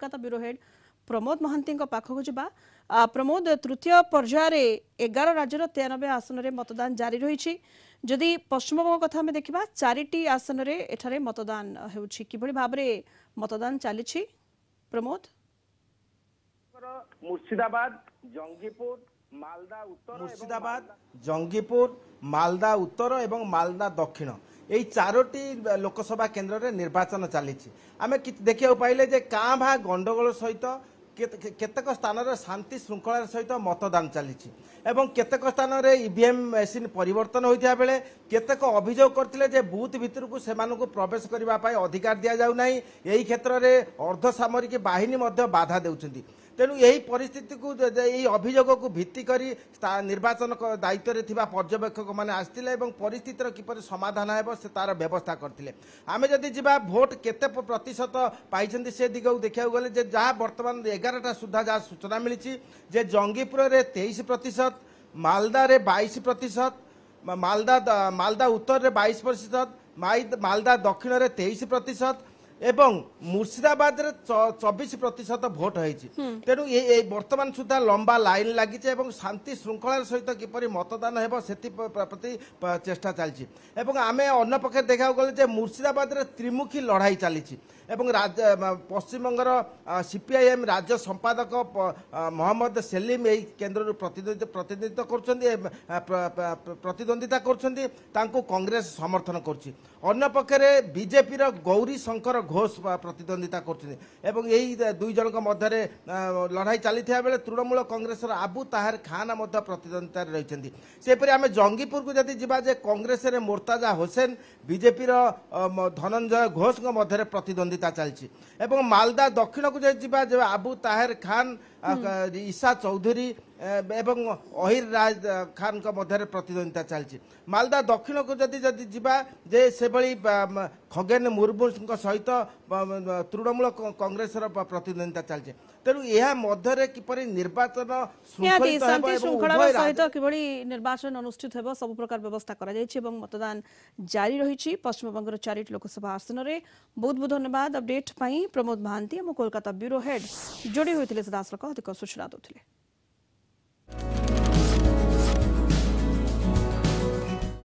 Kolkata bureau head Pramod Mohanty পাখক যা প্রমোদ তৃতীয় পর্যায়ে এগার রাজ্যের তেয়ানবে আসনের মতদান জারি রয়েছে যদি পশ্চিমবঙ্গ কথা আমি দেখা চারিটি আসনের এখানে মতদান হচ্ছে কিভাবে ভাবে মতদান চালছে প্রমোদ মুর্শিদাবাদ জঙ্গিপুর মালদা উত্তর মুর্শিদাবাদ জঙ্গিপুর মালদা উত্তর এবং মালদা দক্ষিণ এই চারোটি লোকসভা কেন্দ্রের নির্বাচন চালিছি আমি দেখা পাইলে যে কাঁ ভাঁ গন্ডগোল সহিত কেতক স্থানের শান্তি শৃঙ্খলার সহ মতদান চালিছি এবং কেতক স্থানের ইভিএম মেসিন পরিবর্তন হয়ে বেড়ে কেতক অভিযোগ করলে যে বুথ ভিতরক সে প্রবেশ করা অধিকার দিয়া যাও না এই ক্ষেত্রে অর্ধসামরিক বাহিনী বাধা দেওয়া ତେଣୁ ଏହି ପରିସ୍ଥିତିକୁ ଏହି ଅଭିଯୋଗକୁ ଭିତ୍ତି କରି ନିର୍ବାଚନ ଦାୟିତ୍ୱରେ ଥିବା ପର୍ଯ୍ୟବେକ୍ଷକମାନେ ଆସିଥିଲେ ଏବଂ ପରିସ୍ଥିତିର କିପରି ସମାଧାନ ହେବ ସେ ତା'ର ବ୍ୟବସ୍ଥା କରିଥିଲେ ଆମେ ଯଦି ଯିବା ଭୋଟ କେତେ ପ୍ରତିଶତ ପାଇଛନ୍ତି ସେ ଦିଗକୁ ଦେଖିବାକୁ ଗଲେ ଯେ ଯାହା ବର୍ତ୍ତମାନ ଏଗାରଟା ସୁଦ୍ଧା ଯାହା ସୂଚନା ମିଳିଛି ଯେ ଜଙ୍ଗିପୁରରେ ତେଇଶ ପ୍ରତିଶତ ମାଲଦାରେ ବାଇଶ ପ୍ରତିଶତ ମାଲଦା ମାଲଦା ଉତ୍ତରରେ ବାଇଶ ପ୍ରତିଶତ ମାଲଦା ଦକ୍ଷିଣରେ ତେଇଶ ପ୍ରତିଶତ এবং মুর্শিদাবাদের চব্বিশ প্রতিশত ভোট হয়েছে তেমন এই বর্তমান সুদ্ধা লম্বা লাইন লাগিছে এবং শান্তি শৃঙ্খলার সহ কিপর মতদান হব সে প্রতি চেষ্টা চালছে এবং আমি অন্যপক্ষে দেখা গেলে যে মুর্শিদাবাদের ত্রিমুখী লড়াই চালিছে এবং পশ্চিমবঙ্গর সিপিআইএম রাজ্য সম্পাদক মহম্মদ সেলিম এই কেন্দ্রর প্রতিনিধিত্ব করছেন প্রতিদ্বন্দ্বিতা করছেন তাঁকু কংগ্রেস সমর্থন করছে অন্যপক্ষে বিজেপির গৌরী শঙ্কর ঘোষ প্রতিদ্বন্দ্বিতা করছেন এবং এই দুই জনক মধ্যে লড়াই চাল বেড়ে তৃণমূল কংগ্রেসের আবু তাহের খান মধ্য প্রতিদ্বন্দ্বিতার রয়েছেন সেপরি আমি জঙ্গিপুর যদি যা যে কংগ্রেসের মোর্তাজা হোসেন বিজেপির ধনঞ্জয় ঘোষ মধ্যে প্রতিদ্বন্দ্বী ପ୍ରତିଦ୍ୱନ୍ଦିତା ଚାଲିଛି ଏବଂ ମାଲଦା ଦକ୍ଷିଣକୁ ଯଦି ଯିବା ଆବୁ ତାହେର ଖାନ୍ ईशा चौधरी एवं अहिर राज खान खान् प्रतिद्वंदिता चाहिँ मालदा दक्षिण दक्षिणको जति जुवा खगेन मुर्मु सहित तृणमूल कङ्ग्रेस र प्रतिद्वन्दिता चाहिँ तेहु यहाँ किपर निर्वाचन शृत निर्वाचन अनुष्ठित सब प्रकार व्यवस्था मतदान जारी पश्चिम पश्चिमबङ चारि लोकसभा आसन आसनर बहुत बहुत धन्यवाद अपडेट पा प्रमोद महान्त अब कोलकाता व्यो हेड जोडी हुँदै सह ଅଧିକ ସୂଚନା ଦେଉଥିଲେ